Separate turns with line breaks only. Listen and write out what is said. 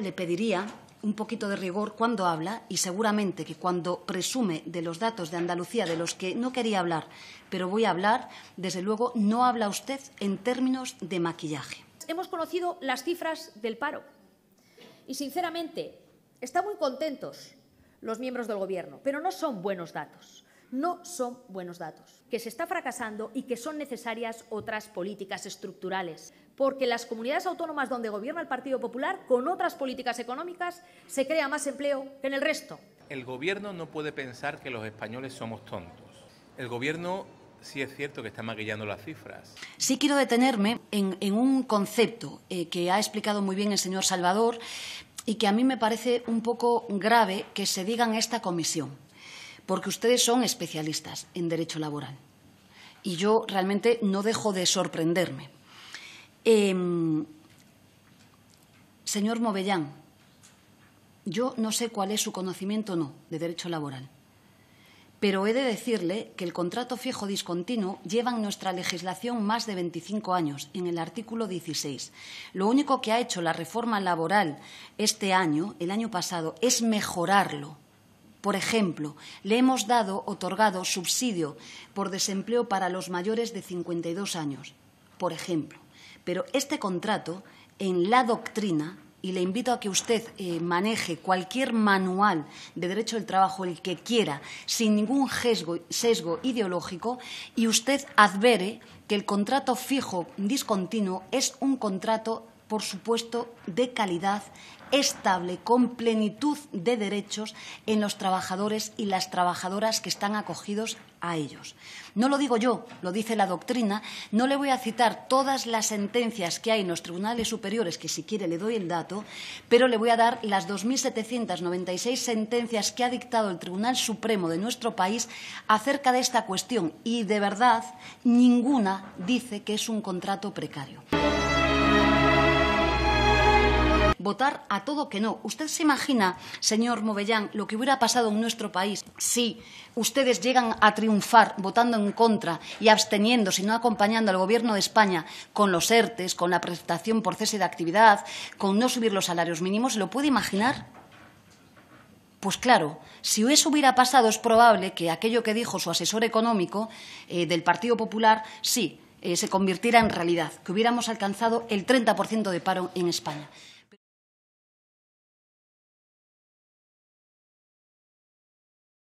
le pediría un poquito de rigor cuando habla y seguramente que cuando presume de los datos de Andalucía de los que no quería hablar, pero voy a hablar, desde luego no habla usted en términos de maquillaje.
Hemos conocido las cifras del paro y, sinceramente, están muy contentos los miembros del Gobierno, pero no son buenos datos no son buenos datos, que se está fracasando y que son necesarias otras políticas estructurales, porque las comunidades autónomas donde gobierna el Partido Popular, con otras políticas económicas, se crea más empleo que en el resto.
El gobierno no puede pensar que los españoles somos tontos. El gobierno sí es cierto que está maquillando las cifras. Sí quiero detenerme en, un concepto eh, que ha explicado muy bien el señor Salvador y que a mí me parece un poco grave que se diga en esta comisión porque ustedes son especialistas en derecho laboral. Y yo realmente no dejo de sorprenderme. Em, señor Movellán, yo no sé cuál es su conocimiento o no de derecho laboral, pero he de decirle que el contrato fijo discontinuo lleva en nuestra legislación más de 25 años, en el artículo 16. Lo único que ha hecho la reforma laboral este año, el año pasado, es mejorarlo por ejemplo, le hemos dado, otorgado subsidio por desempleo para los mayores de 52 años, por ejemplo. Pero este contrato, en la doctrina, y le invito a que usted eh, maneje cualquier manual de derecho del trabajo, el que quiera, sin ningún sesgo, sesgo ideológico, y usted advere que el contrato fijo discontinuo es un contrato por supuesto, de calidad, estable, con plenitud de derechos en los trabajadores y las trabajadoras que están acogidos a ellos. No lo digo yo, lo dice la doctrina. No le voy a citar todas las sentencias que hay en los tribunales superiores, que si quiere le doy el dato, pero le voy a dar las 2.796 sentencias que ha dictado el Tribunal Supremo de nuestro país acerca de esta cuestión. Y de verdad, ninguna dice que es un contrato precario. votar a todo que no. ¿Usted se imagina, señor Movellán, lo que hubiera pasado en nuestro país si ustedes llegan a triunfar votando en contra y absteniendo, si no acompañando al Gobierno de España con los ERTES, con la prestación por cese de actividad, con no subir los salarios mínimos? ¿Se lo puede imaginar? Pues claro, si eso hubiera pasado es probable que aquello que dijo su asesor económico eh, del Partido Popular, sí, eh, se convirtiera en realidad, que hubiéramos alcanzado el 30% de paro en España.